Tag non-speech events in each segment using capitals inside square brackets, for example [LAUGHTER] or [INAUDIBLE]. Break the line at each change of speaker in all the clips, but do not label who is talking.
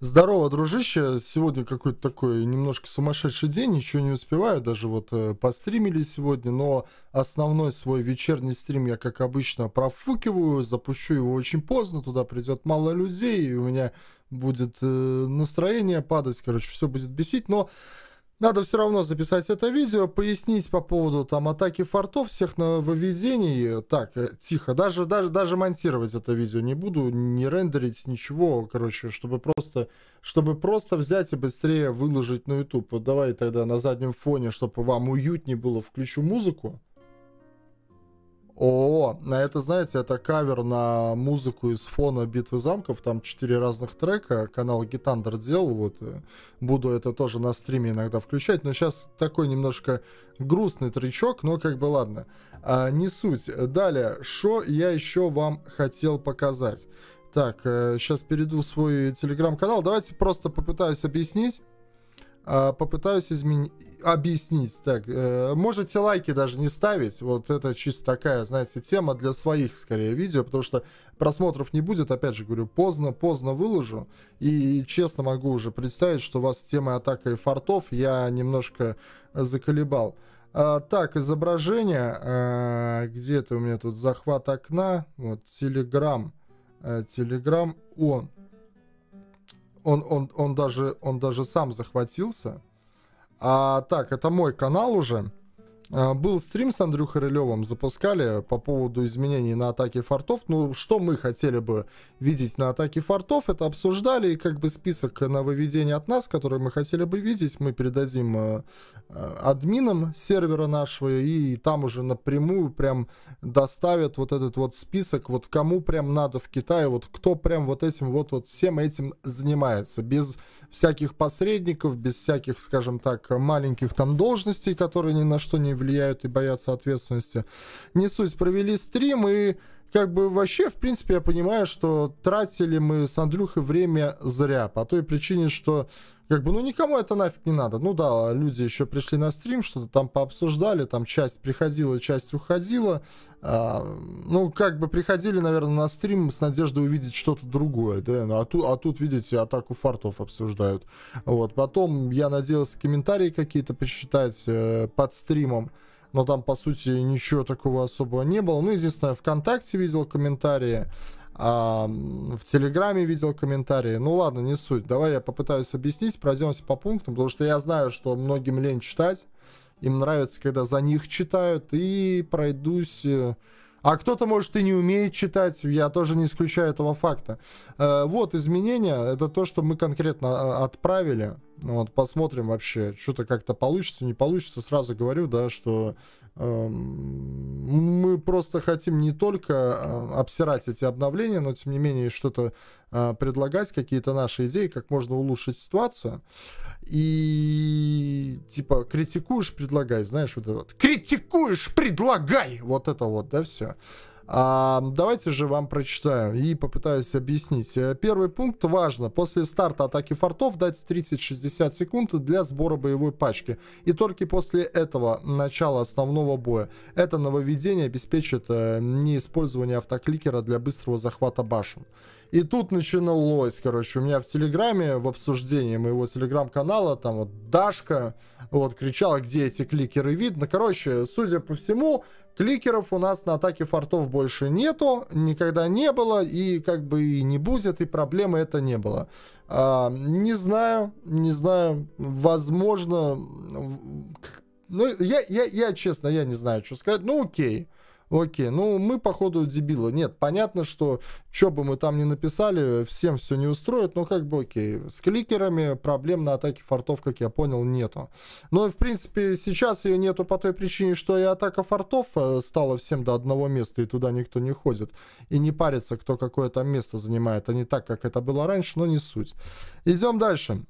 Здорово, дружище. Сегодня какой-то такой немножко сумасшедший день, ничего не успеваю, даже вот э, постримили сегодня, но основной свой вечерний стрим я, как обычно, профукиваю, запущу его очень поздно, туда придет мало людей, и у меня будет э, настроение падать, короче, все будет бесить, но надо все равно записать это видео, пояснить по поводу там атаки фортов, всех нововведений. Так, э, тихо, даже, даже, даже монтировать это видео не буду, не рендерить ничего, короче, чтобы просто, чтобы просто взять и быстрее выложить на YouTube. Вот давай тогда на заднем фоне, чтобы вам уютнее было, включу музыку. О, на Это, знаете, это кавер на музыку из фона «Битвы замков». Там четыре разных трека. Канал Гитандер делал. Вот. Э, буду это тоже на стриме иногда включать. Но сейчас такой немножко грустный тречок, но как бы ладно. А, не суть. Далее, что я еще вам хотел показать? Так, сейчас э, перейду в свой телеграм-канал. Давайте просто попытаюсь объяснить. А, попытаюсь измен... объяснить. Так, э, можете лайки даже не ставить. Вот это чисто такая, знаете, тема для своих, скорее, видео, потому что просмотров не будет. Опять же говорю, поздно-поздно выложу. И честно могу уже представить, что у вас темой атака и фортов я немножко заколебал. А, так, изображение. А, где-то у меня тут захват окна. Вот, Телеграм. Э, телеграм он он, он, он, даже, он даже сам захватился. А, так, это мой канал уже. А, был стрим с Андрюхой Рылевым, запускали по поводу изменений на атаке фортов. Ну, что мы хотели бы видеть на атаке фортов, это обсуждали. И как бы список на выведение от нас, который мы хотели бы видеть, мы передадим э, э, админам сервера нашего. И там уже напрямую прям доставят вот этот вот список, вот кому прям надо в Китае, вот кто прям вот этим вот, вот всем этим занимается. Без всяких посредников, без всяких, скажем так, маленьких там должностей, которые ни на что не они влияют и боятся ответственности. Не суть, провели стрим и как бы вообще, в принципе, я понимаю, что тратили мы с Андрюхой время зря. По той причине, что как бы, ну никому это нафиг не надо. Ну да, люди еще пришли на стрим, что-то там пообсуждали, там часть приходила, часть уходила. А, ну, как бы приходили, наверное, на стрим с надеждой увидеть что-то другое, да, ну, а, ту, а тут, видите, атаку фартов обсуждают. Вот, потом я надеялся комментарии какие-то посчитать э, под стримом, но там, по сути, ничего такого особого не было. Ну, единственное, ВКонтакте видел комментарии, а, в Телеграме видел комментарии. Ну ладно, не суть. Давай я попытаюсь объяснить, пройдемся по пунктам, потому что я знаю, что многим лень читать. Им нравится, когда за них читают. И пройдусь... Э. А кто-то, может, и не умеет читать, я тоже не исключаю этого факта. Э, вот изменения, это то, что мы конкретно а, отправили. Ну вот, посмотрим вообще, что-то как-то получится, не получится. Сразу говорю, да, что э, мы просто хотим не только э, обсирать эти обновления, но тем не менее что-то э, предлагать, какие-то наши идеи, как можно улучшить ситуацию. И типа критикуешь, предлагай, знаешь, вот это вот. Критикуешь, предлагай! Вот это вот, да, все. А, давайте же вам прочитаю и попытаюсь объяснить. Э, первый пункт важно. После старта атаки фортов дать 30-60 секунд для сбора боевой пачки. И только после этого начала основного боя. Это нововведение обеспечит э, неиспользование автокликера для быстрого захвата башен. И тут начиналось, короче, у меня в Телеграме, в обсуждении моего Телеграм-канала, там вот Дашка вот кричала, где эти кликеры видно. Короче, судя по всему, Кликеров у нас на атаке фортов больше нету, никогда не было, и как бы и не будет, и проблемы это не было. А, не знаю, не знаю, возможно... Ну, я, я, я, честно, я не знаю, что сказать. Ну, окей. Okay. Окей, ну мы походу дебилы. Нет, понятно, что что бы мы там ни написали, всем все не устроит, но как бы окей. С кликерами проблем на атаке фортов, как я понял, нету. Но в принципе сейчас ее нету по той причине, что и атака фортов э, стала всем до одного места, и туда никто не ходит. И не парится, кто какое там место занимает, а не так, как это было раньше, но не суть. Идем дальше.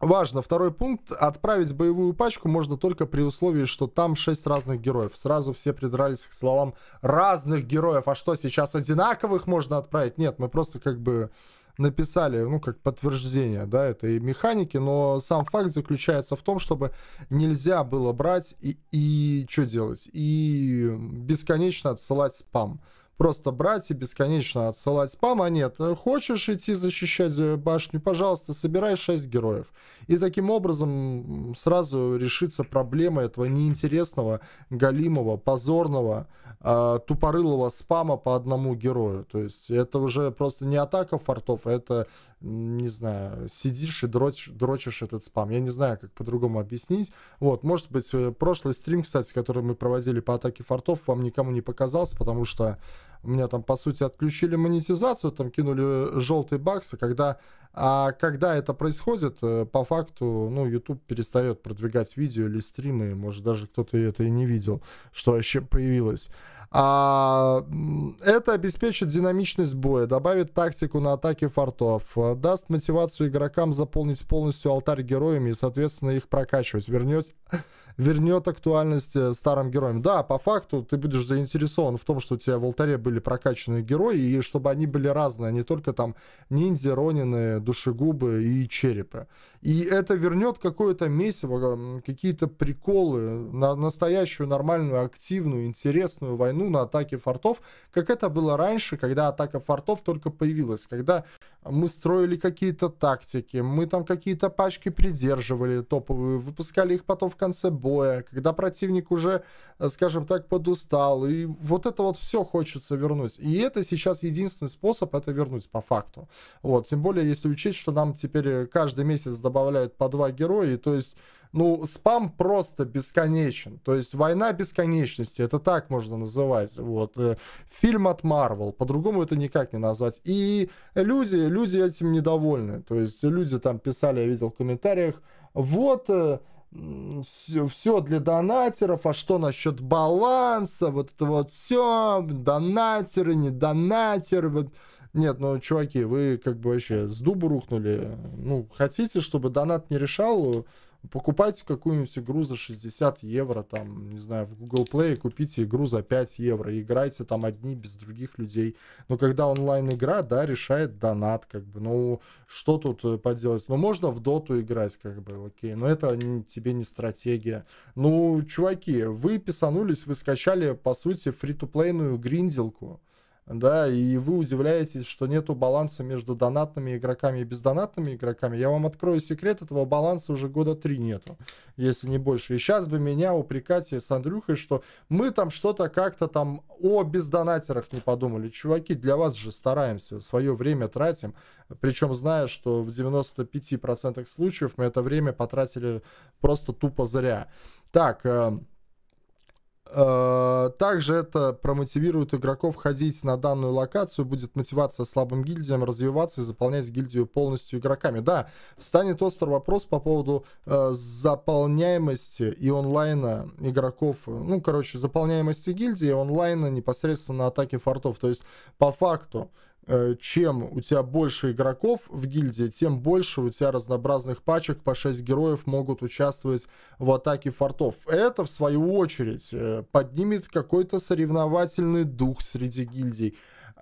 Важно, второй пункт. Отправить боевую пачку можно только при условии, что там шесть разных героев. Сразу все придрались к словам разных героев. А что, сейчас одинаковых можно отправить? Нет, мы просто как бы написали, ну, как подтверждение, да, этой механики, но сам факт заключается в том, чтобы нельзя было брать и, и что делать? И бесконечно отсылать спам просто брать и бесконечно отсылать спам, а нет, э, хочешь идти защищать э, башню, пожалуйста, собирай 6 героев. И таким образом сразу решится проблема этого неинтересного, галимого, позорного, а, тупорылого спама по одному герою. То есть это уже просто не атака фортов, а это, не знаю, сидишь и дрочишь, дрочишь этот спам. Я не знаю, как по-другому объяснить. Вот, может быть, э, прошлый стрим, кстати, который мы проводили по атаке фортов, вам никому не показался, потому что у меня там, по сути, отключили монетизацию, там кинули э, желтые баксы, когда, а когда это происходит, э, по факту, ну, YouTube перестает продвигать видео или стримы, может, даже кто-то это и не видел, что вообще появилось. А, это обеспечит динамичность боя, добавит тактику на атаке фортов, э, даст мотивацию игрокам заполнить полностью алтарь героями и, соответственно, их прокачивать. Вернет, [LAUGHS] вернет актуальность э, старым героям. Да, по факту ты будешь заинтересован в том, что у тебя в алтаре были прокачанные герои, и чтобы они были разные, а не только там ниндзя, ронины, душегубы и черепы. И это вернет какое-то месиво, какие-то приколы, на настоящую, нормальную, активную, интересную войну ну, на атаке фортов, как это было раньше, когда атака фортов только появилась, когда мы строили какие-то тактики, мы там какие-то пачки придерживали топовые, выпускали их потом в конце боя, когда противник уже, э, скажем так, подустал. И вот это вот все хочется вернуть. И это сейчас единственный способ это вернуть по факту. Вот, тем более, если учесть, что нам теперь э, каждый месяц добавляют по два героя, и, то есть ну, спам просто бесконечен. То есть война бесконечности, это так можно называть. Вот. Э, фильм от Марвел, по-другому это никак не назвать. И люди, люди этим недовольны. То есть люди там писали, я видел в комментариях, вот все, э, все для донатеров, а что насчет баланса, вот это вот все, донатеры, не донатеры, вот. Нет, ну, чуваки, вы как бы вообще с дуба рухнули. Ну, хотите, чтобы донат не решал Покупайте какую-нибудь игру за 60 евро, там, не знаю, в Google Play, купите игру за 5 евро, играйте там одни без других людей. Но когда онлайн-игра, да, решает донат, как бы, ну, что тут э, поделать? Ну, можно в доту играть, как бы, окей, но это не, тебе не стратегия. Ну, чуваки, вы писанулись, вы скачали, по сути, фри-то-плейную гринделку да, и вы удивляетесь, что нету баланса между донатными игроками и бездонатными игроками. Я вам открою секрет, этого баланса уже года три нету, если не больше. И сейчас бы меня упрекать с Андрюхой, что мы там что-то как-то там о бездонатерах не подумали. Чуваки, для вас же стараемся, свое время тратим, причем зная, что в 95% случаев мы это время потратили просто тупо зря. Так, эм, Э, также это промотивирует игроков ходить на данную локацию, будет мотивация слабым гильдиям развиваться и заполнять гильдию полностью игроками. Да, станет остр вопрос по поводу э, заполняемости и онлайна игроков, ну, короче, заполняемости гильдии, онлайна непосредственно атаки фортов. То есть, по факту, Э, чем у тебя больше игроков в гильдии, тем больше у тебя разнообразных пачек по 6 героев могут участвовать в атаке фортов. Это, в свою очередь, э, поднимет какой-то соревновательный дух среди гильдий.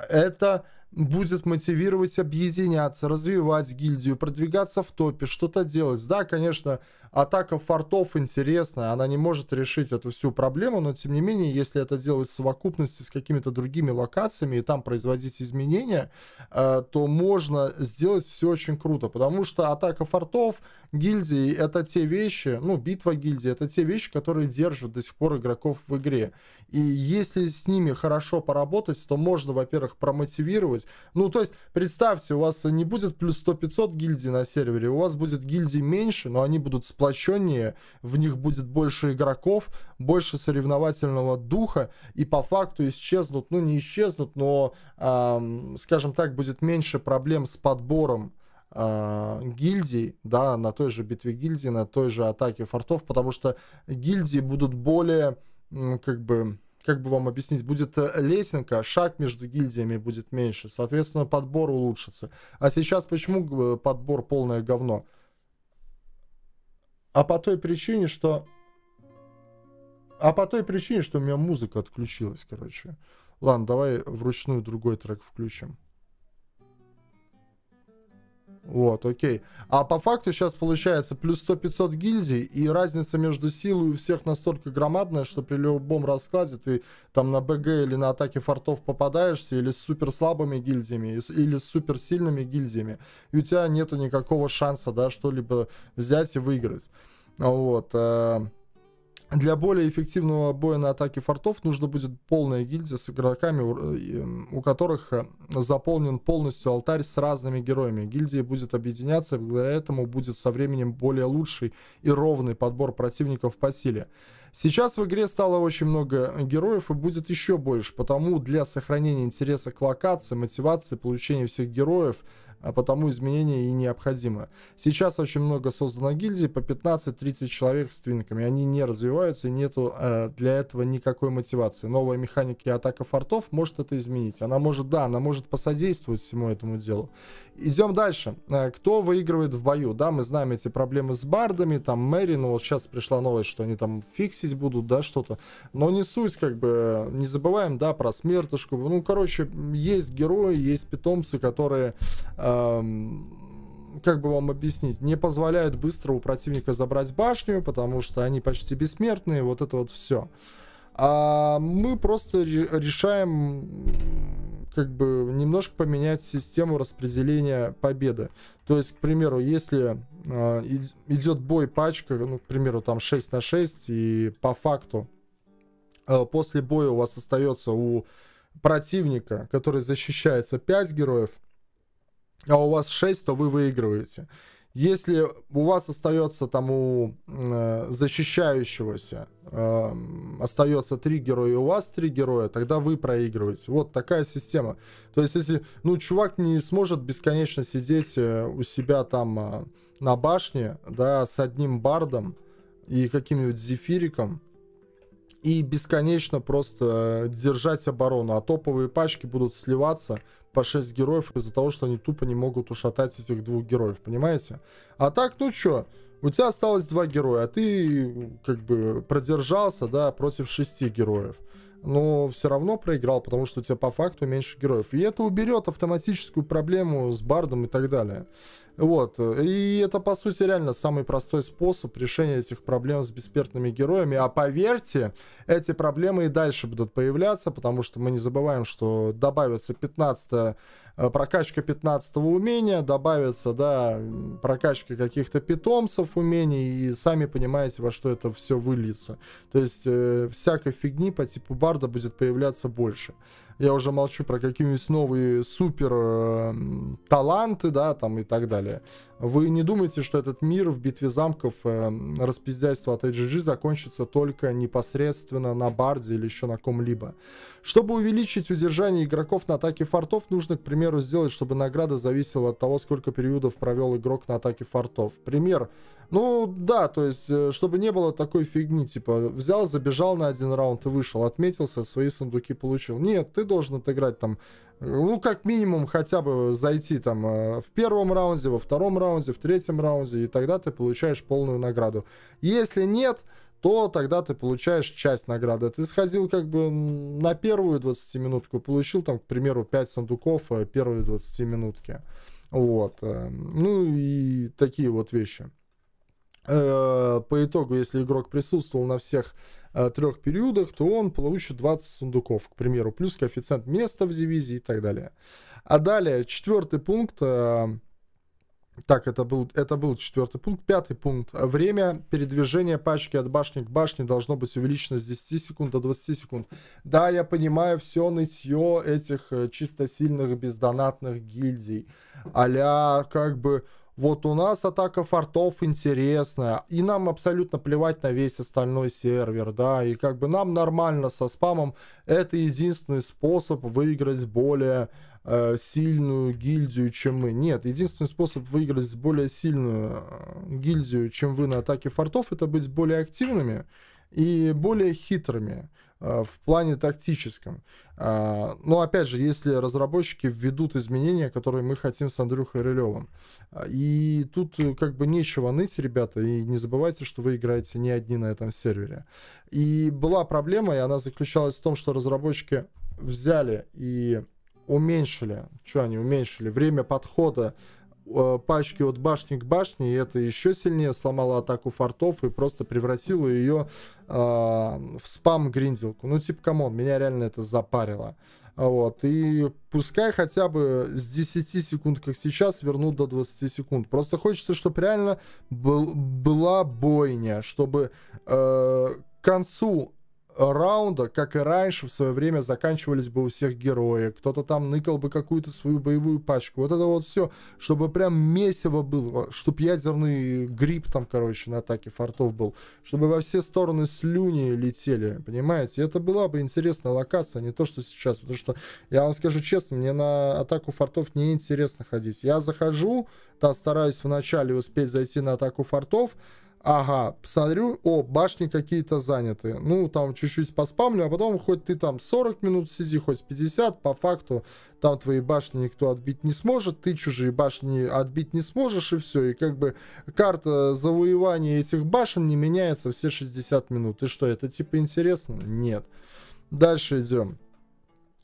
Это будет мотивировать объединяться, развивать гильдию, продвигаться в топе, что-то делать. Да, конечно, атака фортов интересная, она не может решить эту всю проблему, но тем не менее, если это делать в совокупности с какими-то другими локациями и там производить изменения, э, то можно сделать все очень круто, потому что атака фортов, гильдии — это те вещи, ну, битва гильдии — это те вещи, которые держат до сих пор игроков в игре. И если с ними хорошо поработать, то можно, во-первых, промотивировать. Ну, то есть, представьте, у вас не будет плюс 100-500 гильдий на сервере, у вас будет гильдий меньше, но они будут с сплоченнее, в них будет больше игроков, больше соревновательного духа, и по факту исчезнут, ну не исчезнут, но, эм, скажем так, будет меньше проблем с подбором а, гильдий, да, на той же битве гильдии на той же атаке фортов, потому что гильдии будут более, как бы, как бы вам объяснить, будет э, лесенка, шаг между гильдиями будет меньше, соответственно, подбор улучшится. А сейчас почему э, подбор полное говно? А по той причине, что... А по той причине, что у меня музыка отключилась, короче. Ладно, давай вручную другой трек включим. Вот, окей. А по факту сейчас получается плюс 100-500 гильдий, и разница между силой у всех настолько громадная, что при любом раскладе ты там на БГ или на атаке фортов попадаешься, или с супер слабыми гильдиями, или с супер сильными гильдиями, и у тебя нету никакого шанса, да, что-либо взять и выиграть. Вот. Э, для более эффективного боя на атаке фортов нужно будет полная гильдия с игроками, у э, которых э, заполнен полностью алтарь с разными героями. Гильдия будет объединяться, благодаря этому будет со временем более лучший и ровный подбор противников по силе. Сейчас в игре стало очень много героев и будет еще больше, потому для сохранения интереса к локации, мотивации, получения всех героев – а потому изменения и необходимы. Сейчас очень много создано гильдий по 15-30 человек с твинками, они не развиваются и нету э, для этого никакой мотивации. Новая механика и атака фортов может это изменить. Она может, да, она может посодействовать всему этому делу. Идем дальше. Э, кто выигрывает в бою? Да, мы знаем эти проблемы с бардами, там Мэри, но ну вот сейчас пришла новость, что они там фиксить будут, да, что-то. Но не суть, как бы, э, не забываем, да, про смертушку. Ну, короче, есть герои, есть питомцы, которые э, Эм, как бы вам объяснить, не позволяют быстро у противника забрать башню, потому что они почти бессмертные, вот это вот все. А мы просто решаем как бы немножко поменять систему распределения победы. То есть, к примеру, если э, идет бой пачка, ну, к примеру, там 6 на 6, и по факту э, после боя у вас остается у противника, который защищается 5 героев, а у вас 6, то вы выигрываете. Если у вас остается там у э, защищающегося э, остается три героя, и у вас три героя, тогда вы проигрываете. Вот такая система. То есть, если, ну, чувак не сможет бесконечно сидеть э, у себя там э, на башне, да, с одним бардом и каким-нибудь зефириком, и бесконечно просто э, держать оборону, а топовые пачки будут сливаться, по 6 героев из-за того, что они тупо не могут ушатать этих двух героев, понимаете? А так, ну чё, у тебя осталось два героя, а ты как бы продержался, да, против шести героев но все равно проиграл, потому что у тебя по факту меньше героев. И это уберет автоматическую проблему с бардом и так далее. Вот. И это, по сути, реально самый простой способ решения этих проблем с бессмертными героями. А поверьте, эти проблемы и дальше будут появляться, потому что мы не забываем, что добавится 15 Э, прокачка 15 умения, добавится, да, прокачка каких-то питомцев умений, и сами понимаете, во что это все выльется. То есть э, всякой фигни по типу барда будет появляться больше. Я уже молчу про какие-нибудь новые супер э, таланты, да, там и так далее. Вы не думаете, что этот мир в битве замков э, распиздяйство от AGG закончится только непосредственно на барде или еще на ком-либо? Чтобы увеличить удержание игроков на атаке фортов, нужно, к примеру, сделать, чтобы награда зависела от того, сколько периодов провел игрок на атаке фортов. Пример. Ну, да, то есть, э, чтобы не было такой фигни, типа, взял, забежал на один раунд и вышел, отметился, свои сундуки получил. Нет, ты должен отыграть там, ну, как минимум, хотя бы зайти там э, в первом раунде, во втором раунде, в третьем раунде, и тогда ты получаешь полную награду. Если нет, то тогда ты получаешь часть награды. Ты сходил как бы на первую 20-минутку, получил там, к примеру, 5 сундуков э, первой 20-минутки. Вот. Ну и такие вот вещи. Э, по итогу, если игрок присутствовал на всех э, трех периодах, то он получит 20 сундуков, к примеру, плюс коэффициент места в дивизии и так далее. А далее, четвертый пункт, э, так, это был, это был четвертый пункт. Пятый пункт. Время передвижения пачки от башни к башне должно быть увеличено с 10 секунд до 20 секунд. Да, я понимаю все нытье этих чисто сильных бездонатных гильдий. аля как бы вот у нас атака фортов интересная, и нам абсолютно плевать на весь остальной сервер, да, и как бы нам нормально со спамом, это единственный способ выиграть более э, сильную гильдию, чем мы. Нет, единственный способ выиграть более сильную э, гильдию, чем вы на атаке фортов, это быть более активными и более хитрыми. Э, в плане тактическом. А, но опять же, если разработчики введут изменения, которые мы хотим с Андрюхой Рылевым. А, и тут э, как бы нечего ныть, ребята, и не забывайте, что вы играете не одни на этом сервере. И была проблема, и она заключалась в том, что разработчики взяли и уменьшили, что они уменьшили, время подхода Э, пачки от башни к башне, и это еще сильнее сломало атаку фортов и просто превратило ее э, а, в спам-гринделку. Ну, типа, камон, меня реально это запарило. Вот. И пускай хотя бы с 10 секунд, как сейчас, вернут до 20 секунд. Просто хочется, чтобы реально был, была бойня, чтобы э, к концу раунда, как и раньше, в свое время заканчивались бы у всех герои. Кто-то там ныкал бы какую-то свою боевую пачку. Вот это вот все, чтобы прям месиво было, а, чтобы ядерный гриб там, короче, на атаке фортов был, чтобы во все стороны слюни летели, понимаете? Это была бы интересная локация, а не то, что сейчас, потому что, я вам скажу честно, мне на атаку фортов не интересно ходить. Я захожу, да, стараюсь вначале успеть зайти на атаку фортов, Ага, смотрю, о, башни какие-то заняты. Ну, там чуть-чуть поспамлю, а потом хоть ты там 40 минут сиди, хоть 50, по факту там твои башни никто отбить не сможет, ты чужие башни отбить не сможешь, и все. И как бы карта завоевания этих башен не меняется все 60 минут. И что, это типа интересно? Нет. Дальше идем.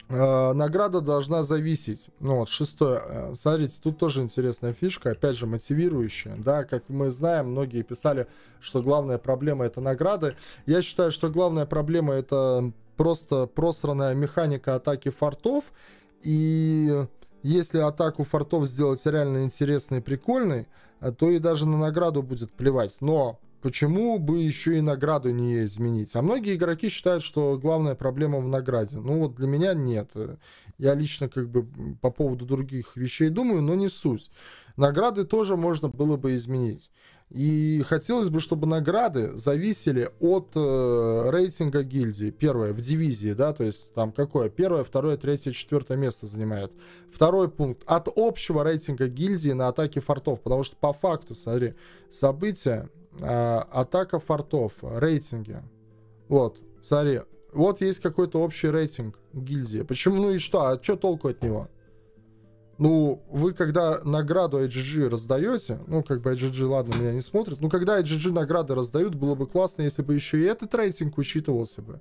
Э, награда должна зависеть. Ну вот, шестое. Э, смотрите, тут тоже интересная фишка, опять же, мотивирующая. Да, как мы знаем, многие писали, что главная проблема это награды. Я считаю, что главная проблема это просто просранная механика атаки фортов. И если атаку фортов сделать реально интересной и прикольной, э, то и даже на награду будет плевать. Но Почему бы еще и награду не изменить? А многие игроки считают, что главная проблема в награде. Ну вот для меня нет. Я лично как бы по поводу других вещей думаю, но не суть. Награды тоже можно было бы изменить. И хотелось бы, чтобы награды зависели от э, рейтинга гильдии. Первое, в дивизии, да, то есть там какое? Первое, второе, третье, четвертое место занимает. Второй пункт, от общего рейтинга гильдии на атаке фортов. Потому что по факту, смотри, события а, атака фортов, рейтинги. Вот, смотри, вот есть какой-то общий рейтинг гильдии. Почему, ну и что, а что толку от него? Ну, вы когда награду IGG раздаете, ну, как бы IGG, ладно, меня не смотрит, ну когда IGG награды раздают, было бы классно, если бы еще и этот рейтинг учитывался бы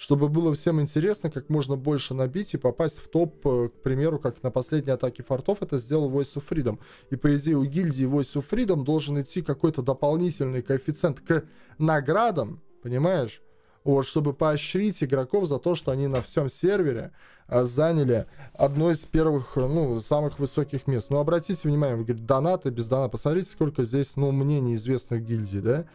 чтобы было всем интересно, как можно больше набить и попасть в топ, э, к примеру, как на последней атаке фортов это сделал Voice of Freedom. И по идее у гильдии Voice of Freedom должен идти какой-то дополнительный коэффициент к наградам, понимаешь? вот, чтобы поощрить игроков за то, что они на всем сервере а, заняли одно из первых, ну, самых высоких мест. Ну, обратите внимание, вы говорите, донаты без доната. Посмотрите, сколько здесь, ну, мне неизвестных гильдий, да?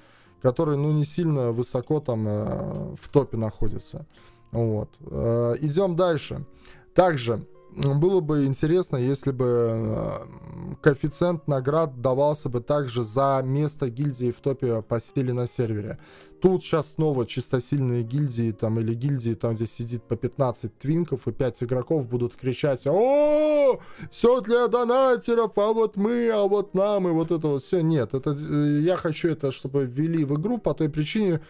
который, ну, не сильно высоко там э, в топе находится. Вот. Э, идем дальше. Также было бы интересно, если бы э, коэффициент наград давался бы также за место гильдии в топе по силе на сервере. Тут сейчас снова чистосильные гильдии там или гильдии там, где сидит по 15 твинков и 5 игроков будут кричать «О, все для донатеров, а вот мы, а вот нам» и вот это вот все. Нет, это, э, я хочу это, чтобы ввели в игру по той причине,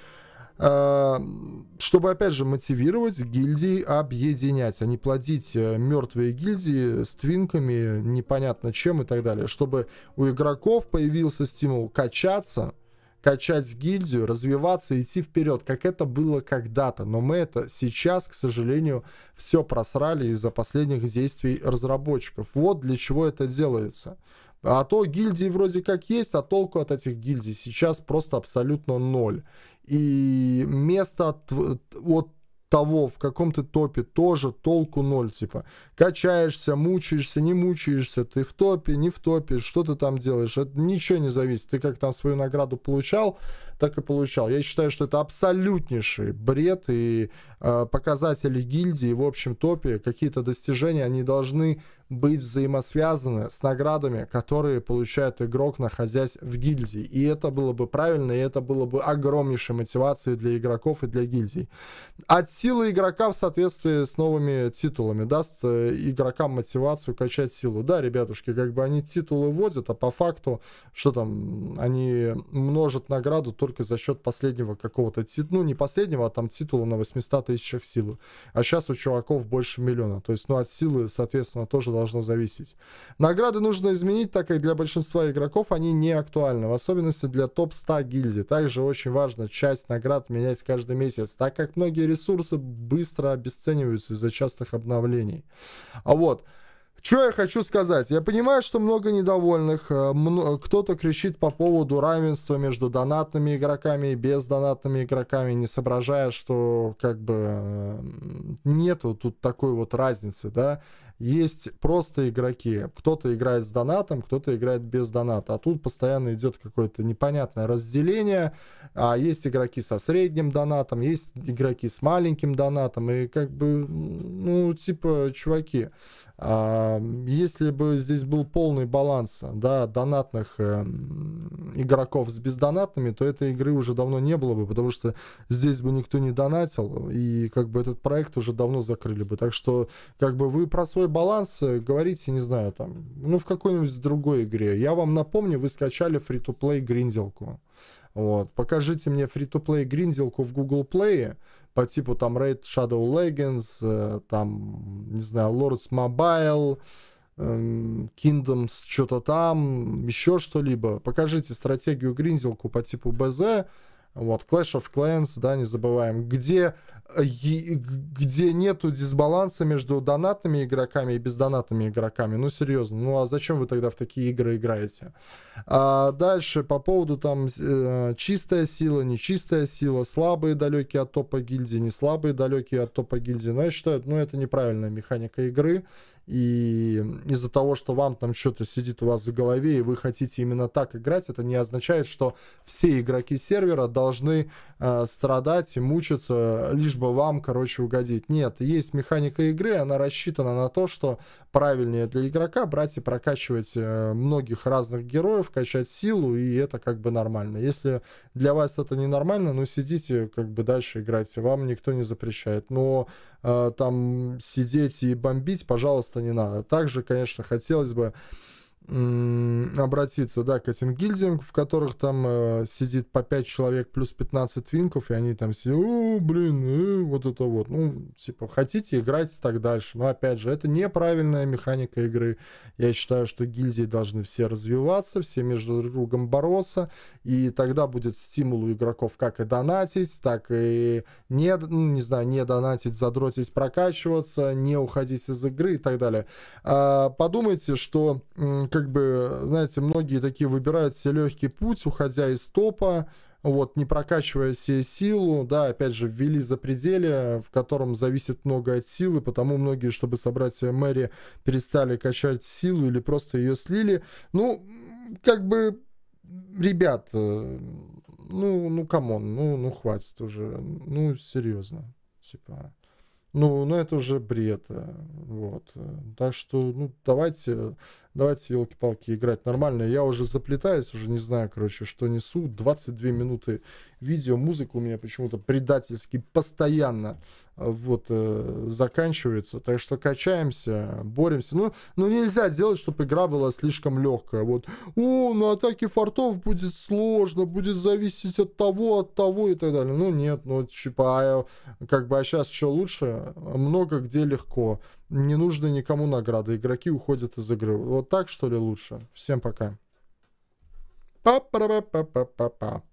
э, чтобы, опять же, мотивировать гильдии объединять, а не плодить э, мертвые гильдии с твинками, непонятно чем и так далее, чтобы у игроков появился стимул качаться – качать гильдию, развиваться, идти вперед, как это было когда-то. Но мы это сейчас, к сожалению, все просрали из-за последних действий разработчиков. Вот для чего это делается. А то гильдии вроде как есть, а толку от этих гильдий сейчас просто абсолютно ноль. И место от, от того, в каком ты топе тоже толку ноль, типа, качаешься, мучаешься, не мучаешься, ты в топе, не в топе, что ты там делаешь, это ничего не зависит, ты как там свою награду получал, так и получал. Я считаю, что это абсолютнейший бред, и э, показатели гильдии в общем топе, какие-то достижения, они должны быть взаимосвязаны с наградами, которые получает игрок, находясь в гильдии. И это было бы правильно, и это было бы огромнейшей мотивацией для игроков и для гильдий. От силы игрока в соответствии с новыми титулами даст э, игрокам мотивацию качать силу. Да, ребятушки, как бы они титулы вводят, а по факту, что там, они множат награду то только за счет последнего какого-то титула, ну не последнего, а там титула на 800 тысячах силы. А сейчас у чуваков больше миллиона. То есть, ну от силы, соответственно, тоже должно зависеть. Награды нужно изменить, так как для большинства игроков они не актуальны, в особенности для топ-100 гильдий. Также очень важно часть наград менять каждый месяц, так как многие ресурсы быстро обесцениваются из-за частых обновлений. А вот... Что я хочу сказать? Я понимаю, что много недовольных. Э, кто-то кричит по поводу равенства между донатными игроками и бездонатными игроками, не соображая, что как бы э, нету тут такой вот разницы, да? Есть просто игроки. Кто-то играет с донатом, кто-то играет без доната. А тут постоянно идет какое-то непонятное разделение. А есть игроки со средним донатом, есть игроки с маленьким донатом. И как бы, ну, типа, чуваки, если бы здесь был полный баланс да, донатных эм, игроков с бездонатными, то этой игры уже давно не было бы, потому что здесь бы никто не донатил, и как бы этот проект уже давно закрыли бы. Так что как бы вы про свой баланс э, говорите, не знаю, там, ну в какой-нибудь другой игре. Я вам напомню, вы скачали фри-то-плей гринделку. Вот. Покажите мне фри-то-плей гринделку в Google Play, по типу там Raid Shadow Legends, э, там, не знаю, Lords Mobile, эм, Kingdoms, что-то там, еще что-либо. Покажите стратегию гринзилку по типу БЗ, вот, Clash of Clans, да, не забываем, где где нету дисбаланса между донатными игроками и бездонатными игроками. Ну, серьезно, ну а зачем вы тогда в такие игры играете? А дальше по поводу там э, чистая сила, нечистая сила, слабые далекие от топа гильдии, не слабые далекие от топа гильдии. Но я считаю, ну это неправильная механика игры. И из-за того, что вам там что-то сидит у вас в голове, и вы хотите именно так играть, это не означает, что все игроки сервера должны э, страдать и мучиться лишь лишь бы вам, короче, угодить. Нет, есть механика игры, она рассчитана на то, что правильнее для игрока брать и прокачивать э, многих разных героев, качать силу, и это как бы нормально. Если для вас это не нормально, ну сидите как бы дальше играйте, вам никто не запрещает. Но э, там сидеть и бомбить, пожалуйста, не надо. Также, конечно, хотелось бы обратиться, да, к этим гильдиям, в которых там э, сидит по 5 человек плюс 15 твинков и они там сидят, О, блин, э, вот это вот. Ну, типа, хотите, играйте так дальше. Но, опять же, это неправильная механика игры. Я считаю, что гильдии должны все развиваться, все между другом бороться, и тогда будет стимул у игроков как и донатить, так и не, ну, не знаю, не донатить, задротить, прокачиваться, не уходить из игры и так далее. А, подумайте, что как бы, знаете, многие такие выбирают себе легкий путь, уходя из топа, вот, не прокачивая себе силу, да, опять же, ввели за пределы, в котором зависит много от силы, потому многие, чтобы собрать себе Мэри, перестали качать силу или просто ее слили. Ну, как бы, ребят, э, ну, ну, камон, ну, ну, хватит уже, ну, серьезно, типа... Ну, ну это уже бред. Э, вот. Так что, ну, давайте, давайте, елки-палки, играть нормально. Я уже заплетаюсь, уже не знаю, короче, что несу. 22 минуты видео, музыка у меня почему-то предательски постоянно э, вот э, заканчивается. Так что качаемся, боремся. Ну, ну нельзя делать, чтобы игра была слишком легкая. Вот, о, на атаке фортов будет сложно, будет зависеть от того, от того и так далее. Ну нет, ну типа, а, э, как бы, а сейчас что лучше? Много где легко. Не нужно никому награды. Игроки уходят из игры. Вот так что ли лучше? Всем пока. Па-па-па-па-па-па.